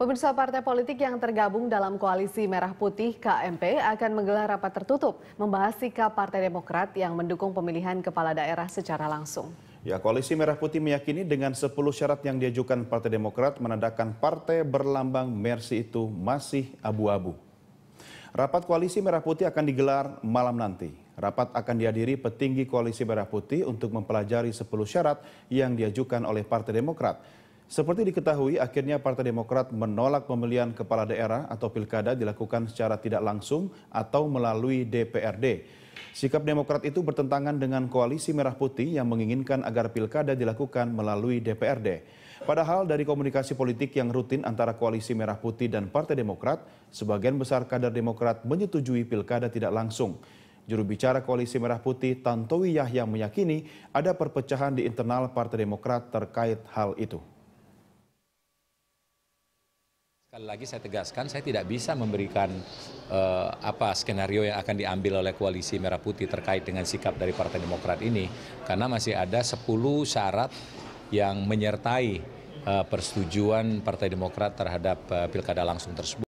Pemirsa partai politik yang tergabung dalam koalisi Merah Putih KMP akan menggelar rapat tertutup membahas sikap Partai Demokrat yang mendukung pemilihan kepala daerah secara langsung. Ya, koalisi Merah Putih meyakini dengan 10 syarat yang diajukan Partai Demokrat menandakan partai berlambang Mersi itu masih abu-abu. Rapat koalisi Merah Putih akan digelar malam nanti. Rapat akan dihadiri petinggi koalisi Merah Putih untuk mempelajari 10 syarat yang diajukan oleh Partai Demokrat. Seperti diketahui, akhirnya Partai Demokrat menolak pemilihan kepala daerah atau pilkada dilakukan secara tidak langsung atau melalui DPRD. Sikap Demokrat itu bertentangan dengan koalisi Merah Putih yang menginginkan agar pilkada dilakukan melalui DPRD. Padahal dari komunikasi politik yang rutin antara koalisi Merah Putih dan Partai Demokrat, sebagian besar kader Demokrat menyetujui pilkada tidak langsung. Juru bicara koalisi Merah Putih Tantowi Yahya meyakini ada perpecahan di internal Partai Demokrat terkait hal itu. Sekali lagi saya tegaskan, saya tidak bisa memberikan uh, apa skenario yang akan diambil oleh koalisi Merah Putih terkait dengan sikap dari Partai Demokrat ini, karena masih ada 10 syarat yang menyertai uh, persetujuan Partai Demokrat terhadap uh, pilkada langsung tersebut.